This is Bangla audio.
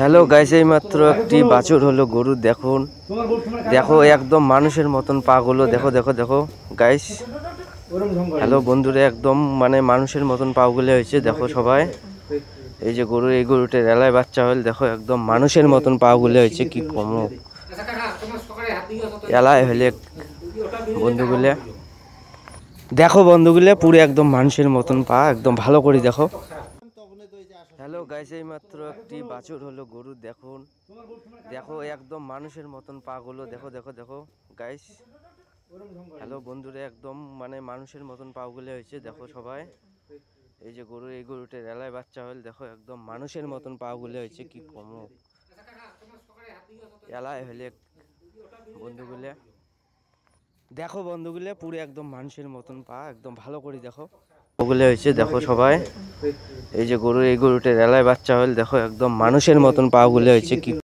হ্যালো গাইস এই মাত্র একটি বাছুর হলো গরু দেখুন দেখো একদম মানুষের মতন পা গুলো দেখো দেখো দেখো গাইস হ্যালো বন্ধুরা একদম মানে মানুষের মতন পা গুলো হয়েছে দেখো সবাই এই যে গরু এই গরুটা রেলায় বাচ্চা হল দেখো একদম মানুষের মতন পা গুলো হয়েছে কি কম এলায় হলে বন্ধুগুলো দেখো বন্ধুগুলো পুরো একদম মানুষের মতন পা একদম ভালো করে দেখো হ্যালো গাইস এই মাত্র একটি বাছুর হলো গরু দেখুন দেখো একদম মানুষের মতন পা গুলো দেখো দেখো দেখো গাইস হ্যালো বন্ধুরা একদম মানে মানুষের মতন পা গুলো হয়েছে দেখো সবাই এই যে গরু এই গরুটা রেলায় বাচ্চা হল দেখো একদম মানুষের মতন পা গুলো হয়েছে কি কম এলায় হলে বন্ধুগুলো দেখো বন্ধুগুলো পুরো একদম মানুষের মতন পা একদম ভালো করে দেখো ওগুলো হয়েছে দেখো সবাই এই যে গরু এই গরুটার এলায় বাচ্চা হইল দেখো একদম মানুষের মতন পা পাগুলো হয়েছে কি